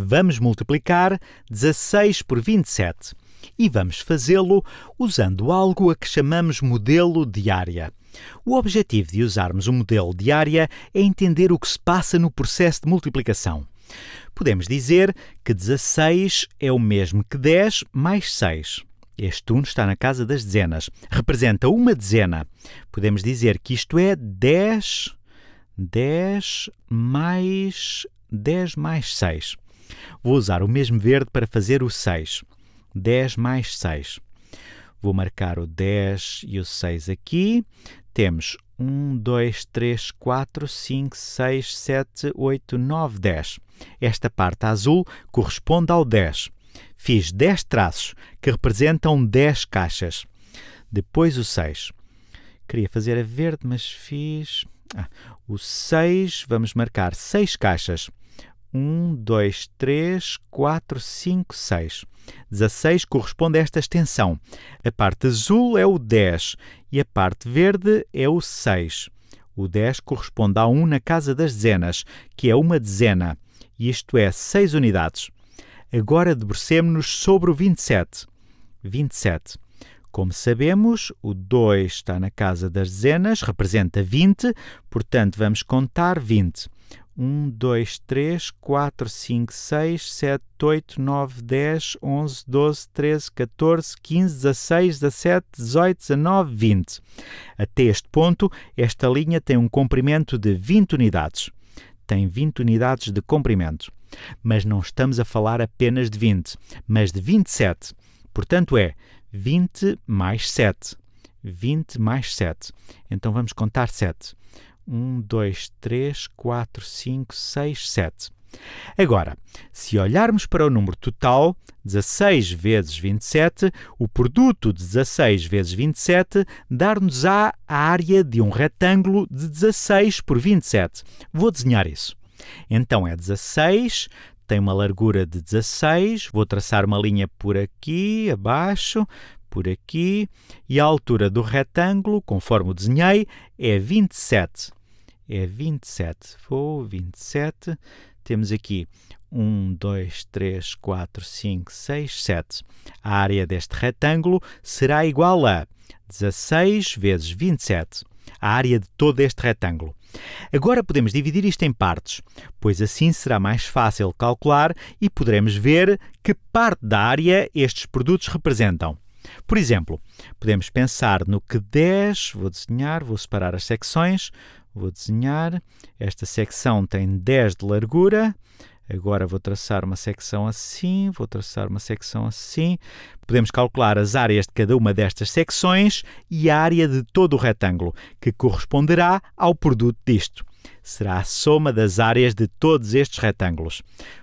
Vamos multiplicar 16 por 27 e vamos fazê-lo usando algo a que chamamos modelo de área. O objetivo de usarmos o um modelo de área é entender o que se passa no processo de multiplicação. Podemos dizer que 16 é o mesmo que 10 mais 6. Este 1 está na casa das dezenas. Representa uma dezena. Podemos dizer que isto é 10, 10 mais 10 mais 6. Vou usar o mesmo verde para fazer o 6. 10 mais 6. Vou marcar o 10 e o 6 aqui. Temos 1, 2, 3, 4, 5, 6, 7, 8, 9, 10. Esta parte azul corresponde ao 10. Fiz 10 traços que representam 10 caixas. Depois o 6. Queria fazer a verde, mas fiz. Ah, o 6, vamos marcar 6 caixas. 1, 2, 3, 4, 5, 6. 16 corresponde a esta extensão. A parte azul é o 10 e a parte verde é o 6. O 10 corresponde a 1 na casa das dezenas, que é uma dezena, isto é 6 unidades. Agora debrucemos-nos sobre o 27. 27. Como sabemos, o 2 está na casa das dezenas, representa 20, portanto vamos contar 20. 1, 2, 3, 4, 5, 6, 7, 8, 9, 10, 11, 12, 13, 14, 15, 16, 17, 18, 19, 20. Até este ponto, esta linha tem um comprimento de 20 unidades. Tem 20 unidades de comprimento. Mas não estamos a falar apenas de 20, mas de 27. Portanto, é 20 mais 7. 20 mais 7. Então vamos contar 7. 1, 2, 3, 4, 5, 6, 7. Agora, se olharmos para o número total, 16 vezes 27, o produto de 16 vezes 27 dar nos a área de um retângulo de 16 por 27. Vou desenhar isso. Então é 16, tem uma largura de 16, vou traçar uma linha por aqui, abaixo, por aqui, e a altura do retângulo, conforme o desenhei, é 27 é 27. Vou 27. Temos aqui 1, 2, 3, 4, 5, 6, 7. A área deste retângulo será igual a 16 vezes 27, a área de todo este retângulo. Agora podemos dividir isto em partes, pois assim será mais fácil calcular e poderemos ver que parte da área estes produtos representam. Por exemplo, podemos pensar no que 10, vou desenhar, vou separar as secções, Vou desenhar. Esta secção tem 10 de largura. Agora vou traçar uma secção assim, vou traçar uma secção assim. Podemos calcular as áreas de cada uma destas secções e a área de todo o retângulo, que corresponderá ao produto disto. Será a soma das áreas de todos estes retângulos.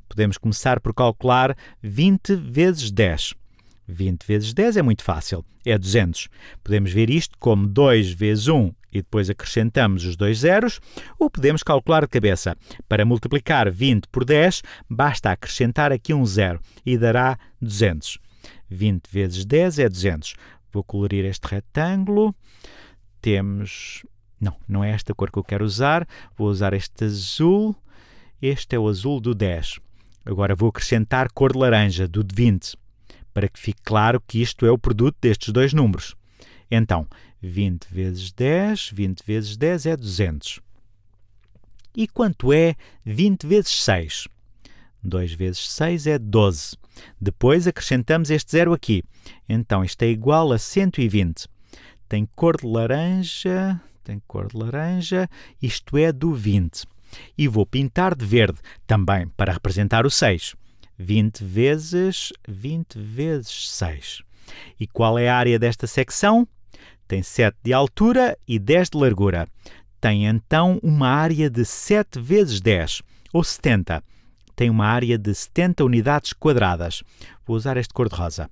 Podemos começar por calcular 20 vezes 10. 20 vezes 10 é muito fácil, é 200. Podemos ver isto como 2 vezes 1 e depois acrescentamos os dois zeros, ou podemos calcular de cabeça. Para multiplicar 20 por 10, basta acrescentar aqui um zero e dará 200. 20 vezes 10 é 200. Vou colorir este retângulo. Temos... Não, não é esta cor que eu quero usar. Vou usar este azul. Este é o azul do 10. Agora vou acrescentar cor de laranja, do de 20 para que fique claro que isto é o produto destes dois números. Então, 20 vezes 10, 20 vezes 10 é 200. E quanto é 20 vezes 6? 2 vezes 6 é 12. Depois acrescentamos este zero aqui. Então, isto é igual a 120. Tem cor de laranja, tem cor de laranja, isto é do 20. E vou pintar de verde, também para representar o 6. 20 vezes 20 vezes 6. E qual é a área desta secção? Tem 7 de altura e 10 de largura. Tem então uma área de 7 vezes 10, ou 70. Tem uma área de 70 unidades quadradas. Vou usar este cor-de-rosa.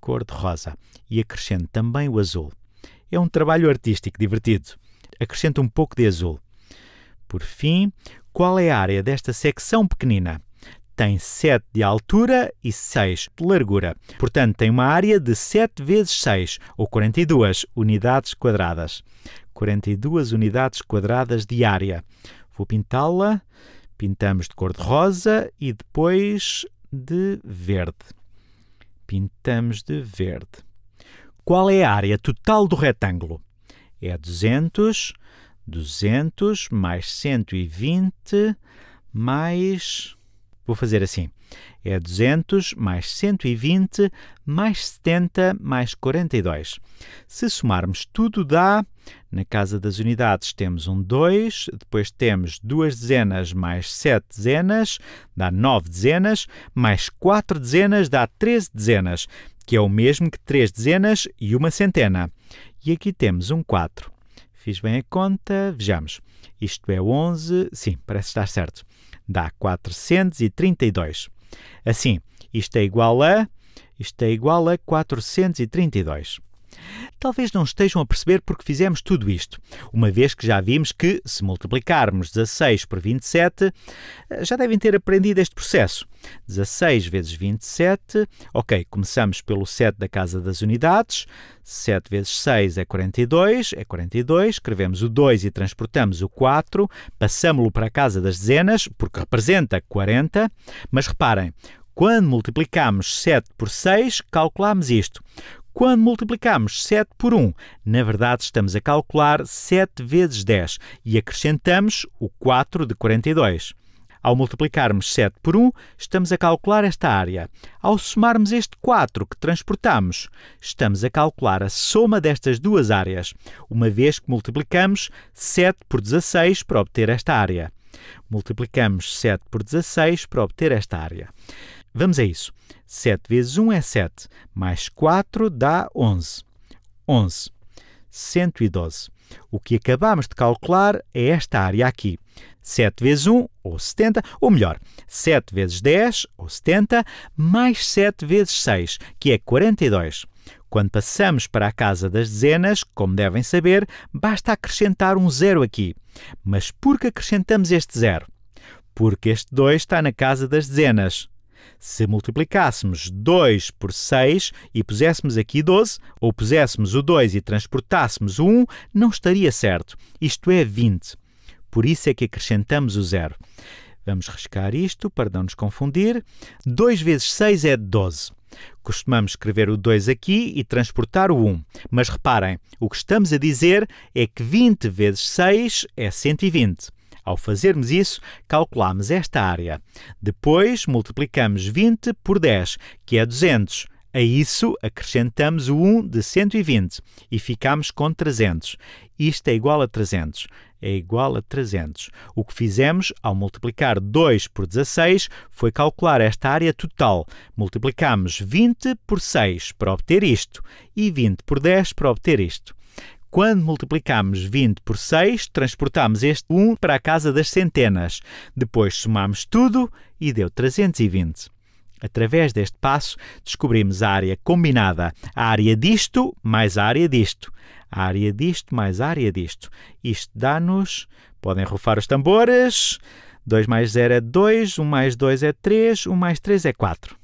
Cor-de-rosa. E acrescento também o azul. É um trabalho artístico divertido. Acrescento um pouco de azul. Por fim, qual é a área desta secção pequenina? tem 7 de altura e 6 de largura. Portanto, tem uma área de 7 vezes 6, ou 42 unidades quadradas. 42 unidades quadradas de área. Vou pintá-la. Pintamos de cor de rosa e depois de verde. Pintamos de verde. Qual é a área total do retângulo? É 200, 200 mais 120 mais Vou fazer assim: é 200 mais 120 mais 70 mais 42. Se somarmos tudo, dá. Na casa das unidades temos um 2, depois temos 2 dezenas mais 7 dezenas, dá 9 dezenas, mais 4 dezenas dá 13 dezenas, que é o mesmo que 3 dezenas e uma centena. E aqui temos um 4. Fiz bem a conta, vejamos. Isto é 11, sim, parece estar certo dá 432. Assim, isto é igual a isto é igual a 432. Talvez não estejam a perceber porque fizemos tudo isto, uma vez que já vimos que, se multiplicarmos 16 por 27, eh, já devem ter aprendido este processo. 16 vezes 27, ok, começamos pelo 7 da casa das unidades, 7 vezes 6 é 42, é 42, escrevemos o 2 e transportamos o 4, passamos lo para a casa das dezenas, porque representa 40, mas reparem, quando multiplicamos 7 por 6, calculamos isto. Quando multiplicamos 7 por 1, na verdade estamos a calcular 7 vezes 10 e acrescentamos o 4 de 42. Ao multiplicarmos 7 por 1, estamos a calcular esta área. Ao somarmos este 4 que transportamos, estamos a calcular a soma destas duas áreas, uma vez que multiplicamos 7 por 16 para obter esta área. Multiplicamos 7 por 16 para obter esta área. Vamos a isso. 7 vezes 1 é 7, mais 4 dá 11. 11. 112. O que acabamos de calcular é esta área aqui. 7 vezes 1, ou 70, ou melhor, 7 vezes 10, ou 70, mais 7 vezes 6, que é 42. Quando passamos para a casa das dezenas, como devem saber, basta acrescentar um zero aqui. Mas por que acrescentamos este zero? Porque este 2 está na casa das dezenas. Se multiplicássemos 2 por 6 e puséssemos aqui 12, ou puséssemos o 2 e transportássemos o 1, não estaria certo. Isto é 20. Por isso é que acrescentamos o zero. Vamos riscar isto para não nos confundir. 2 vezes 6 é 12. Costumamos escrever o 2 aqui e transportar o 1. Mas reparem, o que estamos a dizer é que 20 vezes 6 é 120. Ao fazermos isso, calculamos esta área. Depois, multiplicamos 20 por 10, que é 200. A isso, acrescentamos o 1 de 120 e ficamos com 300. Isto é igual a 300. É igual a 300. O que fizemos ao multiplicar 2 por 16 foi calcular esta área total. Multiplicamos 20 por 6 para obter isto e 20 por 10 para obter isto. Quando multiplicamos 20 por 6, transportamos este 1 para a casa das centenas. Depois somamos tudo e deu 320. Através deste passo, descobrimos a área combinada, a área disto mais a área disto, a área disto mais a área disto. Isto dá-nos. Podem rufar os tambores. 2 mais 0 é 2, 1 mais 2 é 3, 1 mais 3 é 4.